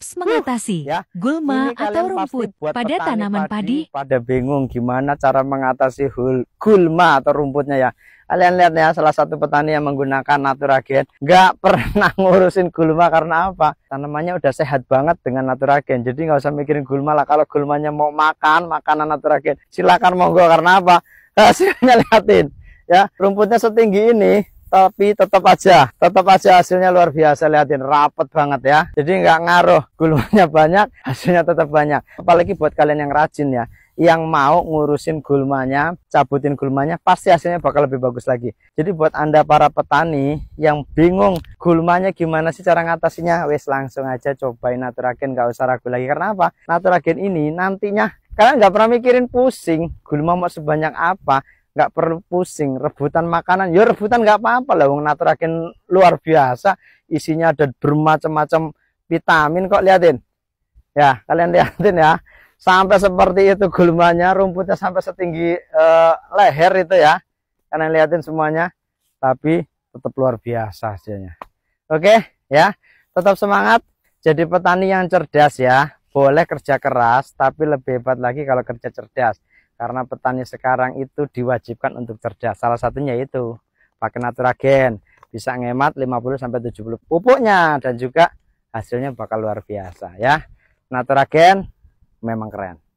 Tips mengatasi hmm, ya, gulma atau rumput pada tanaman padi, padi. Pada bingung gimana cara mengatasi hul, gulma atau rumputnya ya. Kalian lihat ya salah satu petani yang menggunakan naturagen nggak pernah ngurusin gulma karena apa? Tanamannya udah sehat banget dengan naturagen. Jadi nggak usah mikirin gulma lah. Kalau gulmanya mau makan makanan naturagen silakan monggo karena apa? Hasilnya liatin ya rumputnya setinggi ini tapi tetap aja tetap aja hasilnya luar biasa lihatin rapet banget ya jadi nggak ngaruh gulungnya banyak hasilnya tetap banyak apalagi buat kalian yang rajin ya yang mau ngurusin gulmanya, cabutin gulmanya, pasti hasilnya bakal lebih bagus lagi. Jadi buat Anda para petani yang bingung gulmanya gimana sih cara ngatasinya, wes langsung aja cobain Naturagen, gak usah ragu lagi. Karena apa? Naturagen ini nantinya kalian nggak pernah mikirin pusing, gulma mau sebanyak apa, nggak perlu pusing rebutan makanan ya rebutan nggak apa-apa lah wong naturagen luar biasa isinya ada bermacam-macam vitamin kok liatin ya kalian liatin ya sampai seperti itu gulmanya rumputnya sampai setinggi eh, leher itu ya kalian liatin semuanya tapi tetap luar biasa hasilnya oke ya tetap semangat jadi petani yang cerdas ya boleh kerja keras tapi lebih hebat lagi kalau kerja cerdas karena petani sekarang itu diwajibkan untuk cerdas. Salah satunya itu pakai naturagen. Bisa ngemat 50 70 pupuknya dan juga hasilnya bakal luar biasa ya. Naturagen memang keren.